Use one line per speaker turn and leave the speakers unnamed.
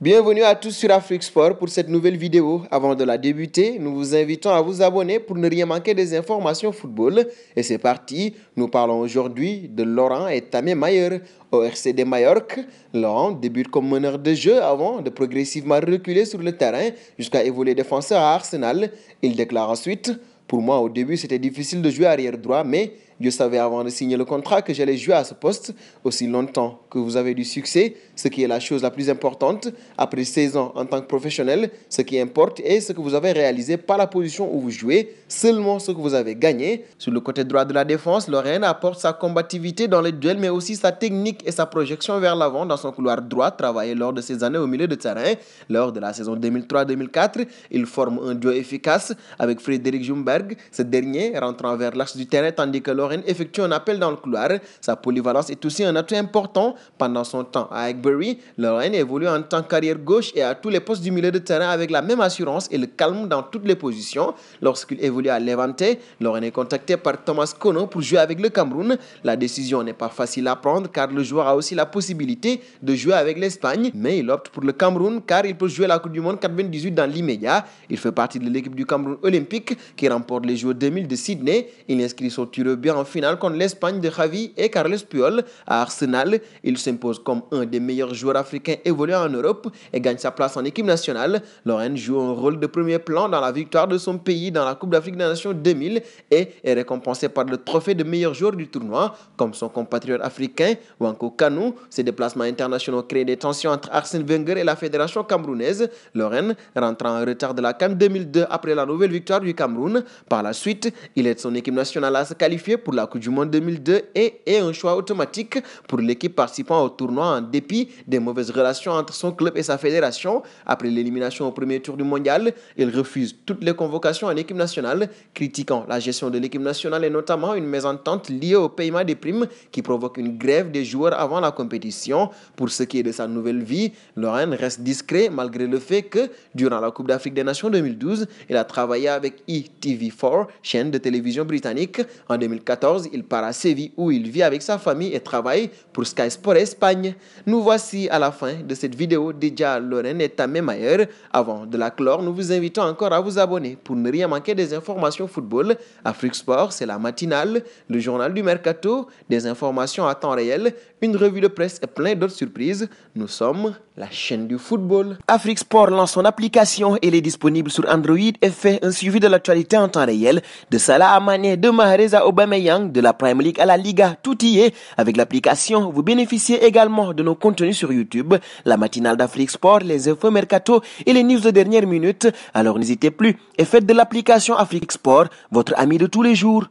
Bienvenue à tous sur Afrique Sport pour cette nouvelle vidéo. Avant de la débuter, nous vous invitons à vous abonner pour ne rien manquer des informations football. Et c'est parti, nous parlons aujourd'hui de Laurent et Tamé Mayer au RCD Mallorca. Laurent débute comme meneur de jeu avant de progressivement reculer sur le terrain jusqu'à évoluer défenseur à Arsenal. Il déclare ensuite « Pour moi au début c'était difficile de jouer arrière droit mais Dieu savait avant de signer le contrat que j'allais jouer à ce poste aussi longtemps que vous avez du succès, ce qui est la chose la plus importante. Après 16 ans en tant que professionnel, ce qui importe est ce que vous avez réalisé par la position où vous jouez, seulement ce que vous avez gagné. Sur le côté droit de la défense, Lorraine apporte sa combativité dans les duels, mais aussi sa technique et sa projection vers l'avant dans son couloir droit, travaillé lors de ses années au milieu de terrain. Lors de la saison 2003-2004, il forme un duo efficace avec Frédéric Jumberg, ce dernier rentrant vers l'axe du terrain, tandis que Lorraine effectue un appel dans le couloir. Sa polyvalence est aussi un atout important pendant son temps à Eggbury. Lorraine évolue en tant qu'arrière gauche et à tous les postes du milieu de terrain avec la même assurance et le calme dans toutes les positions. Lorsqu'il évolue à Levante, Lorraine est contacté par Thomas Kono pour jouer avec le Cameroun. La décision n'est pas facile à prendre car le joueur a aussi la possibilité de jouer avec l'Espagne, mais il opte pour le Cameroun car il peut jouer la Coupe du Monde 98 dans l'immédiat. Il fait partie de l'équipe du Cameroun olympique qui remporte les Jeux 2000 de Sydney. Il inscrit son tireur bien final contre l'Espagne de Javi et Carlos Puyol. À Arsenal, il s'impose comme un des meilleurs joueurs africains évoluant en Europe et gagne sa place en équipe nationale. Lorraine joue un rôle de premier plan dans la victoire de son pays dans la Coupe d'Afrique des Nations 2000 et est récompensé par le trophée de meilleur joueur du tournoi, comme son compatriote africain Wanko Kanu. Ses déplacements internationaux créent des tensions entre Arsène Wenger et la fédération camerounaise. Lorraine rentre en retard de la CAN 2002 après la nouvelle victoire du Cameroun. Par la suite, il aide son équipe nationale à se qualifier pour la Coupe du Monde 2002 et est un choix automatique pour l'équipe participant au tournoi en dépit des mauvaises relations entre son club et sa fédération. Après l'élimination au premier tour du mondial, il refuse toutes les convocations à l'équipe nationale, critiquant la gestion de l'équipe nationale et notamment une mésentente liée au paiement des primes qui provoque une grève des joueurs avant la compétition. Pour ce qui est de sa nouvelle vie, Lorraine reste discret malgré le fait que, durant la Coupe d'Afrique des Nations 2012, il a travaillé avec ETV4, chaîne de télévision britannique. En 2014, il part à Séville où il vit avec sa famille et travaille pour Sky Sport Espagne. Nous voici à la fin de cette vidéo déjà Lorraine et à Mayer. Avant de la clore, nous vous invitons encore à vous abonner pour ne rien manquer des informations football. Afrique Sport, c'est la matinale, le journal du mercato, des informations à temps réel, une revue de presse et plein d'autres surprises. Nous sommes la chaîne du football. Afrique Sport lance son application. Elle est disponible sur Android et fait un suivi de l'actualité en temps réel de Salah Amane, de Mahrez à de la Prime League à la Liga. Tout y est. Avec l'application, vous bénéficiez également de nos contenus sur YouTube, la matinale d'Afrique Sport, les infos mercato et les news de dernière minute. Alors n'hésitez plus et faites de l'application Afrique Sport votre ami de tous les jours.